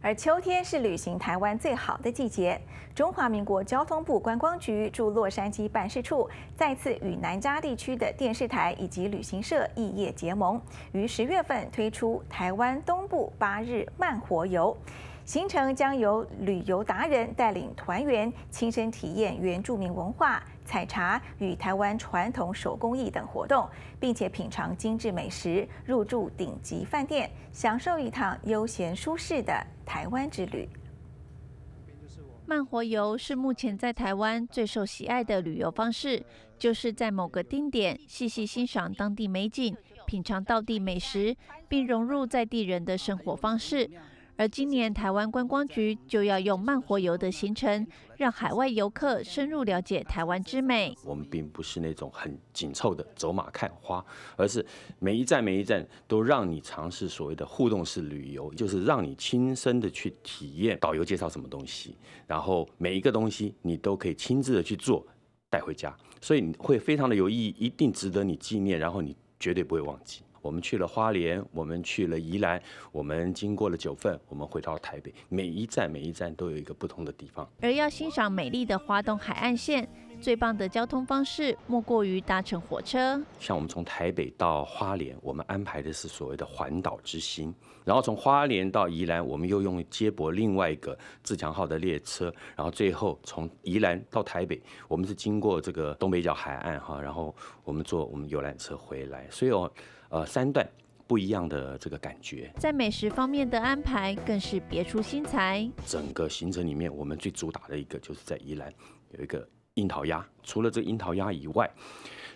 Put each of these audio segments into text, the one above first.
而秋天是旅行台湾最好的季节。中华民国交通部观光局驻洛杉矶办事处再次与南加地区的电视台以及旅行社异业结盟，于十月份推出台湾东部八日慢活游。行程将由旅游达人带领团员亲身体验原住民文化、采茶与台湾传统手工艺等活动，并且品尝精致美食、入住顶级饭店，享受一趟悠闲舒适的台湾之旅。慢活游是目前在台湾最受喜爱的旅游方式，就是在某个定点细细欣赏当地美景、品尝当地美食，并融入在地人的生活方式。而今年台湾观光局就要用慢活游的行程，让海外游客深入了解台湾之美。我们并不是那种很紧凑的走马看花，而是每一站每一站都让你尝试所谓的互动式旅游，就是让你亲身的去体验导游介绍什么东西，然后每一个东西你都可以亲自的去做，带回家，所以你会非常的有意义，一定值得你纪念，然后你绝对不会忘记。我们去了花莲，我们去了宜兰，我们经过了九份，我们回到台北。每一站每一站都有一个不同的地方。而要欣赏美丽的花东海岸线，最棒的交通方式莫过于搭乘火车。像我们从台北到花莲，我们安排的是所谓的环岛之星。然后从花莲到宜兰，我们又用接驳另外一个自强号的列车。然后最后从宜兰到台北，我们是经过这个东北角海岸哈，然后我们坐我们游览车回来。所以哦。呃，三段不一样的这个感觉，在美食方面的安排更是别出心裁。整个行程里面，我们最主打的一个就是在宜兰有一个樱桃鸭。除了这个樱桃鸭以外，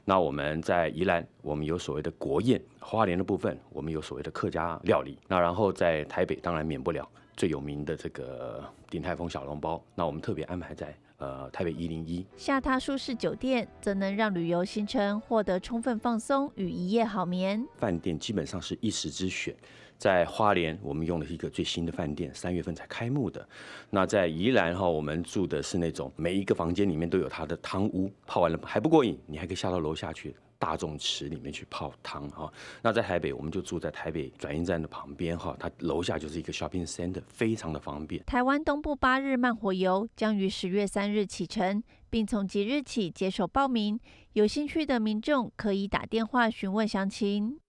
那我们在宜兰，我们有所谓的国宴；花莲的部分，我们有所谓的客家料理。那然后在台北，当然免不了最有名的这个鼎泰丰小笼包。那我们特别安排在。呃，台北一零一下榻舒适酒店，则能让旅游行程获得充分放松与一夜好眠。饭店基本上是一时之选，在花莲我们用的是一个最新的饭店，三月份才开幕的。那在宜兰哈，我们住的是那种每一个房间里面都有它的汤屋，泡完了还不过瘾，你还可以下到楼下去。大众池里面去泡汤啊！那在台北，我们就住在台北转运站的旁边哈，它楼下就是一个 shopping center，非常的方便。台湾东部八日慢火游将于十月三日启程，并从即日起接受报名，有兴趣的民众可以打电话询问详情。